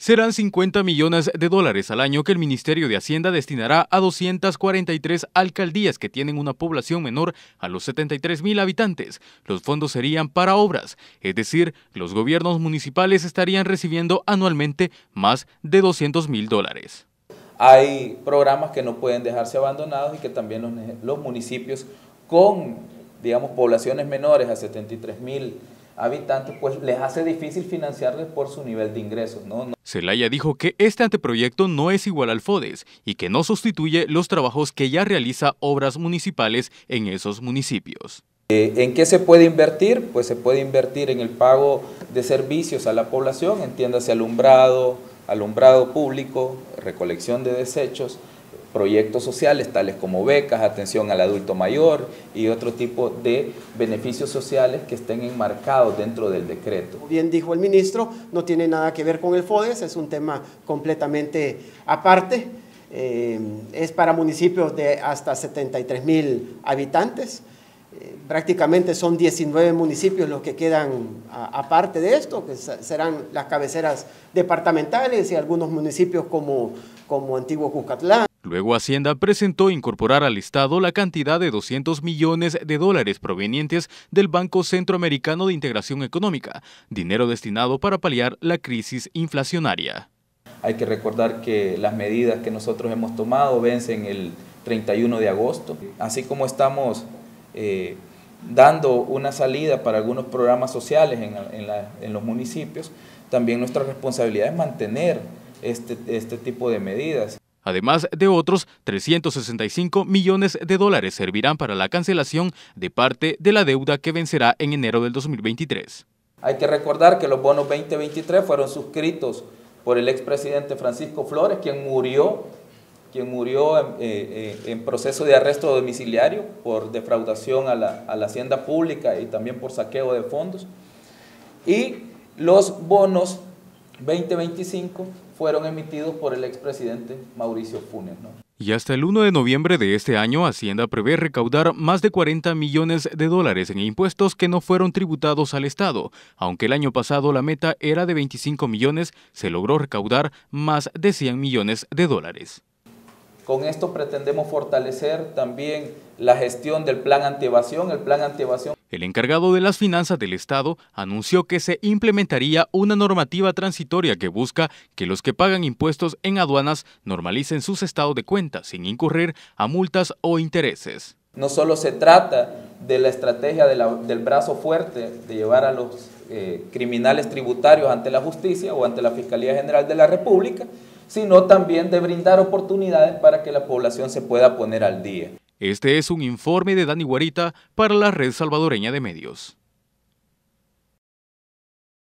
Serán 50 millones de dólares al año que el Ministerio de Hacienda destinará a 243 alcaldías que tienen una población menor a los 73 mil habitantes. Los fondos serían para obras, es decir, los gobiernos municipales estarían recibiendo anualmente más de 200 mil dólares. Hay programas que no pueden dejarse abandonados y que también los, municipios con, digamos, poblaciones menores a 73 mil habitantes, pues les hace difícil financiarles por su nivel de ingresos. Celaya dijo que este anteproyecto no es igual al FODES y que no sustituye los trabajos que ya realiza obras municipales en esos municipios. Eh, ¿En qué se puede invertir? Pues se puede invertir en el pago de servicios a la población, entiéndase alumbrado, alumbrado público, recolección de desechos, proyectos sociales tales como becas, atención al adulto mayor y otro tipo de beneficios sociales que estén enmarcados dentro del decreto. Bien dijo el ministro, no tiene nada que ver con el FODES, es un tema completamente aparte. Eh, es para municipios de hasta 73 mil habitantes. Eh, prácticamente son 19 municipios los que quedan aparte de esto, que serán las cabeceras departamentales y algunos municipios como, como Antiguo Cuscatlán. Luego Hacienda presentó incorporar al Estado la cantidad de 200 millones de dólares provenientes del Banco Centroamericano de Integración Económica, dinero destinado para paliar la crisis inflacionaria. Hay que recordar que las medidas que nosotros hemos tomado vencen el 31 de agosto, así como estamos eh, dando una salida para algunos programas sociales en, los municipios, también nuestra responsabilidad es mantener este, este tipo de medidas. Además de otros 365 millones de dólares servirán para la cancelación de parte de la deuda que vencerá en enero del 2023. Hay que recordar que los bonos 2023 fueron suscritos por el expresidente Francisco Flores, quien murió, quien murió eh, eh, en, proceso de arresto domiciliario por defraudación a la, a la hacienda pública y también por saqueo de fondos. Y los bonos 2025 fueron emitidos por el expresidente Mauricio Funes. Y hasta el 1 de noviembre de este año, Hacienda prevé recaudar más de 40 millones de dólares en impuestos que no fueron tributados al Estado. Aunque el año pasado la meta era de 25 millones, se logró recaudar más de 100 millones de dólares. Con esto pretendemos fortalecer también la gestión del plan antievasión. El plan antievasión el encargado de las finanzas del Estado anunció que se implementaría una normativa transitoria que busca que los que pagan impuestos en aduanas normalicen sus estados de cuenta sin incurrir a multas o intereses. No solo se trata de la estrategia del brazo fuerte de llevar a los eh, criminales tributarios ante la justicia o ante la Fiscalía General de la República, sino también de brindar oportunidades para que la población se pueda poner al día. Este es un informe de Dani Guarita para la Red Salvadoreña de Medios.